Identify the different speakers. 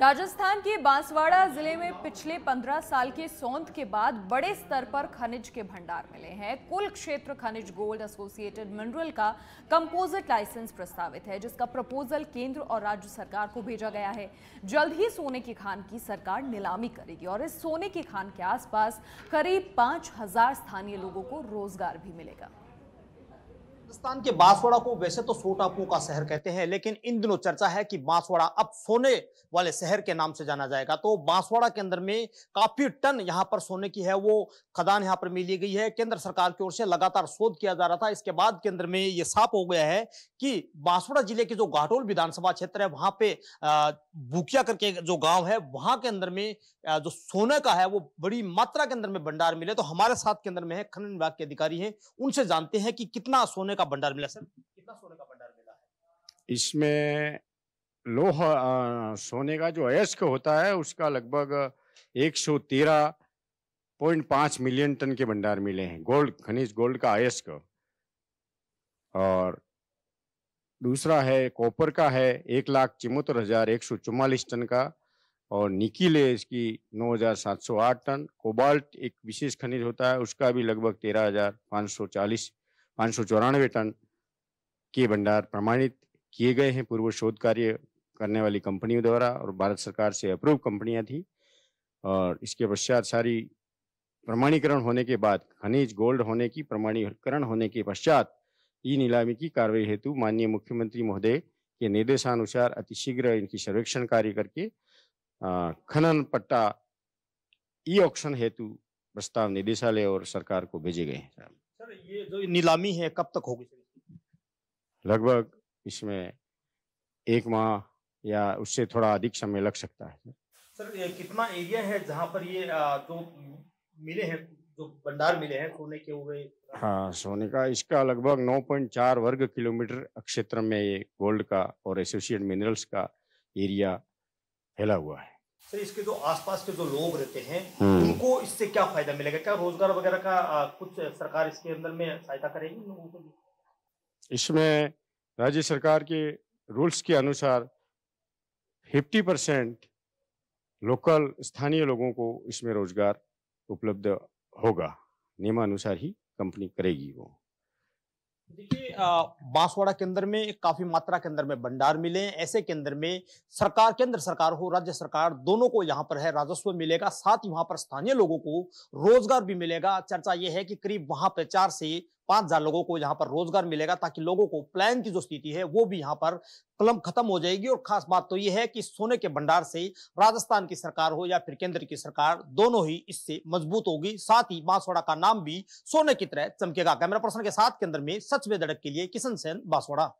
Speaker 1: राजस्थान के बांसवाड़ा जिले में पिछले 15 साल के सौंत के बाद बड़े स्तर पर खनिज के भंडार मिले हैं कुल क्षेत्र खनिज गोल्ड एसोसिएटेड मिनरल का कंपोजिट लाइसेंस प्रस्तावित है जिसका प्रपोजल केंद्र और राज्य सरकार को भेजा गया है जल्द ही सोने की खान की सरकार नीलामी करेगी और इस सोने की खान के आसपास करीब पाँच स्थानीय लोगों को रोजगार भी मिलेगा
Speaker 2: राजस्थान के बांसवाड़ा को वैसे तो सोटापू का शहर कहते हैं लेकिन इन दिनों चर्चा है कि बांसवाड़ा अब सोने वाले शहर के नाम से जाना जाएगा तो बांसवाड़ा के अंदर में काफी टन यहां पर सोने की है वो खदान यहां पर मिली गई है केंद्र सरकार की ओर से लगातार शोध किया जा रहा था इसके बाद केंद्र में ये साफ हो गया है कि बांसवाड़ा जिले के जो घाटोल विधानसभा क्षेत्र है वहां पे भूखिया करके जो गाँव है वहां के अंदर में जो सोने का है वो बड़ी मात्रा के अंदर में भंडार मिले तो हमारे साथ के अंदर में है खनन विभाग के अधिकारी है उनसे जानते हैं कि कितना सोने का का भंडार मिला सर कितना सोने का भंडार
Speaker 3: मिला है इसमें लोह सोने का जो अयस्क होता है उसका लगभग एक मिलियन टन के भंडार मिले हैं गोल्ड खनिज गोल्ड का अयस्क और दूसरा है कॉपर का है एक लाख चौहत्तर हजार एक सौ चौवालीस टन का और निकिल है इसकी नौ हजार सात सौ आठ टन कोबाल्ट एक विशेष खनिज होता है उसका भी लगभग तेरह हजार पाँच सौ चालीस पाँच टन के भंडार प्रमाणित किए गए हैं पूर्व शोध कार्य करने वाली कंपनियों द्वारा और भारत सरकार से अप्रूव कंपनियां थी और इसके पश्चात सारी प्रमाणीकरण होने के बाद खनिज गोल्ड होने की प्रमाणीकरण होने के पश्चात ई नीलामी की कार्रवाई हेतु माननीय मुख्यमंत्री महोदय के निर्देशानुसार अतिशीघ्र इनकी सर्वेक्षण कार्य करके खनन पट्टा ई ऑक्शन हेतु प्रस्ताव निदेशालय और सरकार को भेजे गए हैं सर ये जो नीलामी है कब तक होगी लगभग इसमें एक माह या उससे थोड़ा अधिक समय लग सकता है
Speaker 2: सर ये कितना एरिया है जहाँ पर ये जो मिले हैं जो भंडार मिले हैं सोने के हुए
Speaker 3: हाँ सोने का इसका लगभग 9.4 वर्ग किलोमीटर क्षेत्र में ये गोल्ड का और एसोसिएट मिनरल्स का एरिया फैला हुआ है
Speaker 2: सर इसके जो आसपास के जो लोग रहते हैं हम्म। उनको इससे क्या फायदा मिलेगा क्या रोजगार वगैरह का कुछ सरकार इसके अंदर में सहायता करेगी लोगों के
Speaker 3: लिए इसमें राज्य सरकार के रूल्स के अनुसार 50 परसेंट लोकल स्थानीय लोगों को इसमें रोजगार उपलब्ध होगा नियमानुसार ही कंपनी करेगी वो
Speaker 2: देखिए बांसवाड़ा केंद्र में काफी मात्रा के अंदर में भंडार मिले ऐसे केंद्र में सरकार केंद्र सरकार हो राज्य सरकार दोनों को यहाँ पर है राजस्व मिलेगा साथ ही वहां पर स्थानीय लोगों को रोजगार भी मिलेगा चर्चा यह है कि करीब वहां पर चार से पांच हजार लोगों को यहाँ पर रोजगार मिलेगा ताकि लोगों को प्लान की जो स्थिति है वो भी यहाँ पर कलम खत्म हो जाएगी और खास बात तो यह है कि सोने के भंडार से राजस्थान की सरकार हो या फिर केंद्र की सरकार दोनों ही इससे मजबूत होगी साथ ही बांसवाड़ा का नाम भी सोने की तरह चमकेगा कैमरा पर्सन के साथ केंद्र में सच में धड़क के लिए किशन सेन बांसवाड़ा